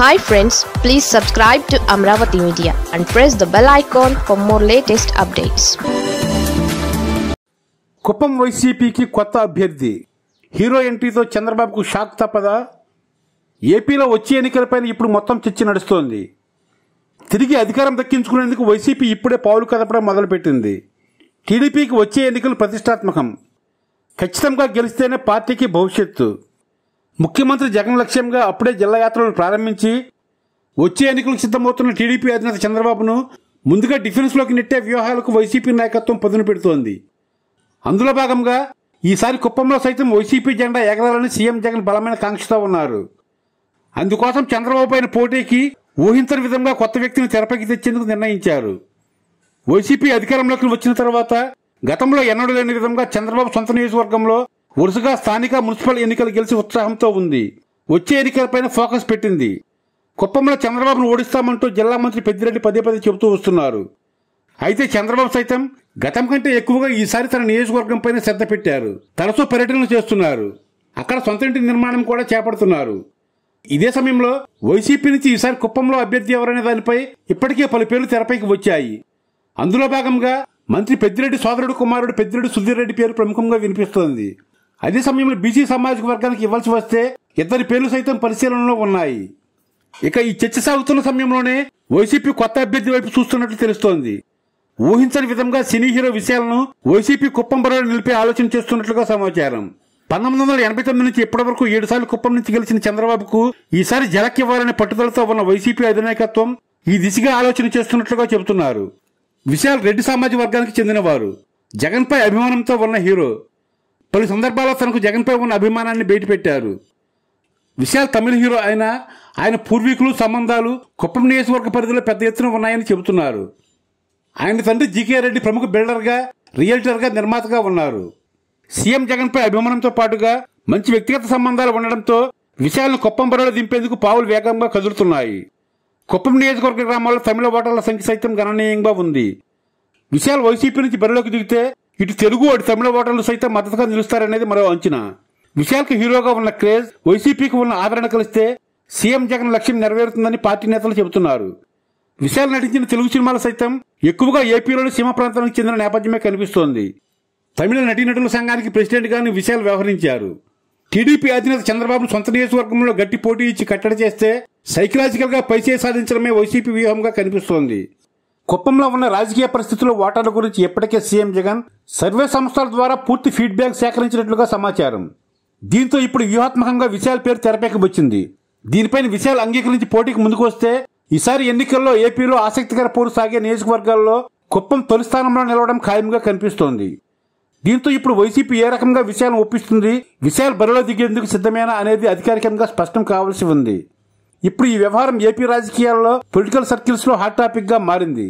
hi friends please subscribe to Amaravati media and press the bell icon for more latest updates Kuppam వైసీపీకి కొత్త అభ్యర్థి hero ఎంట్రీతో చంద్రబాబుకు shock తప్పదా ఏపీలో వచ్చే ఎన్నికలపైన ఇప్పుడు మొత్తం చర్చ నడుస్తోంది తిరిగి అధికారం దక్కించుకునేందుకు వైసీపీ ఇప్పుడే పావులు కదపడం మొదలుపెట్టింది టీడీపీకి వచ్చే ఎన్నికలు ప్రతిష్టాత్మకం ఖచ్చితంగా గెలిస్తేనే పార్టీకి భవిష్యత్తు ముఖ్యమంత్రి జగన్ లక్ష్యంగా అప్పుడే జిల్లా యాత్రలను ప్రారంభించి వచ్చే ఎన్నికలకు సిద్ధమవుతున్న టీడీపీ అధినేత చంద్రబాబును ముందుగా డిఫెన్స్లోకి నెట్టే వ్యూహాలకు వైసీపీ నాయకత్వం పదును పెడుతోంది అందులో భాగంగా ఈసారి కుప్పంలో సైతం వైసీపీ జెండా ఎగరాలని సీఎం జగన్ బలమైన కాంక్షతో ఉన్నారు అందుకోసం చంద్రబాబు పైన పోటీకి ఊహించని విధంగా కొత్త వ్యక్తిని తెరపైకి తెచ్చేందుకు నిర్ణయించారు వైసీపీ అధికారంలోకి వచ్చిన తర్వాత గతంలో ఎన్నడూ లేని విధంగా చంద్రబాబు సొంత నియోజకవర్గంలో వరుసగా స్థానిక మున్సిపల్ ఎన్నికలు గెలిచి ఉత్సాహంతో ఉంది వచ్చే ఎన్నికలపైన ఫోకస్ పెట్టింది కుప్పంలో చంద్రబాబును ఓడిస్తామంటూ జిల్లా మంత్రి పెద్దిరెడ్డి పదే పదే చెబుతూ వస్తున్నారు అయితే చంద్రబాబు సైతం గతం కంటే ఎక్కువగా ఈసారి తన నియోజకవర్గంపైన శ్రద్ధ పెట్టారు తరచూ పర్యటనలు చేస్తున్నారు అక్కడ సొంత ఇంటి నిర్మాణం కూడా చేపడుతున్నారు ఇదే సమయంలో వైసీపీ నుంచి ఈసారి కుప్పంలో అభ్యర్థి ఎవరనే దానిపై ఇప్పటికే పలు పేర్లు తెరపైకి వచ్చాయి అందులో భాగంగా మంత్రి పెద్దిరెడ్డి సోదరుడు కుమారుడు పెద్దిరెడ్డి సుధీర్ రెడ్డి పేరు ప్రముఖంగా వినిపిస్తోంది అదే సమయంలో బీసీ సామాజిక వర్గానికి ఇవ్వాల్సి వస్తే ఇద్దరి పేర్లు సైతం పరిశీలనలో ఉన్నాయి ఇక ఈ చర్చ సాగుతున్న సమయంలోనే వైసీపీ కొత్త అభ్యర్థి వైపు చూస్తున్నట్లు తెలుస్తోంది ఊహించని విధంగా సినీ హీరో విషయాలను వైసీపీ కుప్పం బరలో నిలిపే ఆలోచన చేస్తున్నట్లుగా సమాచారం పంతొమ్మిది వందల ఎనభై తొమ్మిది నుంచి ఇప్పటివరకు ఏడు సార్లు కుప్పం నుంచి గెలిచిన చంద్రబాబుకు ఈసారి ఇవ్వాలనే పట్టుదలతో ఉన్న వైసీపీ అధినాయకత్వం ఈ దిశగా ఆలోచన చేస్తున్నట్లుగా చెబుతున్నారు విశాల్ రెడ్డి సామాజిక వర్గానికి చెందినవారు జగన్పై అభిమానంతో ఉన్న హీరో పలు సందర్భాల్లో తనకు జగన్పై ఉన్న అభిమానాన్ని బయటపెట్టారు విశాల్ తమిళ హీరో అయిన ఆయన పూర్వీకులు సంబంధాలు కుప్పం నియోజకవర్గ పరిధిలో పెద్ద ఎత్తున ఉన్నాయని చెబుతున్నారు ఆయన తండ్రి జీకే రెడ్డి ప్రముఖ బిల్డర్గా రియల్టర్గా నిర్మాతగా ఉన్నారు సీఎం జగన్పై అభిమానంతో పాటుగా మంచి వ్యక్తిగత సంబంధాలు ఉండడంతో విశాలను కుప్పం బరిలో దింపేందుకు పావులు వేగంగా కదులుతున్నాయి కుప్పం నియోజకవర్గ గ్రామాల్లో తమిళ ఓటర్ల సంఖ్య సైతం గణనీయంగా ఉంది విశాల్ వైసీపీ నుంచి బరిలోకి దిగితే ఇటు తెలుగు అటు తమిళ ఓటర్లు సైతం మద్దతుగా నిలుస్తారనేది మరో అంచనా విశాల్కి హీరోగా ఉన్న క్రేజ్ వైసీపీకి ఉన్న ఆదరణ కలిస్తే సీఎం జగన్ లక్ష్యం నెరవేరుతుందని పార్టీ నేతలు చెబుతున్నారు విశాల్ నటించిన తెలుగు సినిమాలు సైతం ఎక్కువగా ఏపీలోని సీమ ప్రాంతానికి చెందిన నేపథ్యమే కనిపిస్తోంది తమిళ నటీనటుల సంఘానికి గాని విశాల్ వ్యవహరించారు టీడీపీ అధినేత చంద్రబాబు సొంత నియోజకవర్గంలో గట్టి పోటీ ఇచ్చి కట్టడి చేస్తే గా పైచే సాధించడమే వైసీపీ వ్యూహంగా కనిపిస్తోంది కుప్పంలో ఉన్న రాజకీయ పరిస్థితులు ఓటర్ల గురించి ఇప్పటికే సీఎం జగన్ సర్వే సంస్థల ద్వారా పూర్తి ఫీడ్బ్యాక్ సేకరించినట్లుగా సమాచారం దీంతో ఇప్పుడు వ్యూహాత్మకంగా విశాల్ పేరు తెరపైకి వచ్చింది దీనిపైన విశాల్ అంగీకరించి పోటీకి ముందుకు వస్తే ఈసారి ఎన్నికల్లో ఏపీలో ఆసక్తికర పోరు సాగే నియోజకవర్గాల్లో కుప్పం తొలి స్థానంలో నిలవడం ఖాయంగా కనిపిస్తోంది దీంతో ఇప్పుడు వైసీపీ ఏ రకంగా విశాల్ ఒప్పిస్తుంది విశాల్ బరిలో దిగేందుకు సిద్ధమేనా అనేది అధికారికంగా స్పష్టం కావాల్సి ఉంది ఇప్పుడు ఈ వ్యవహారం ఏపీ రాజకీయాల్లో పొలిటికల్ సర్కిల్స్ లో హాట్ టాపిక్ గా మారింది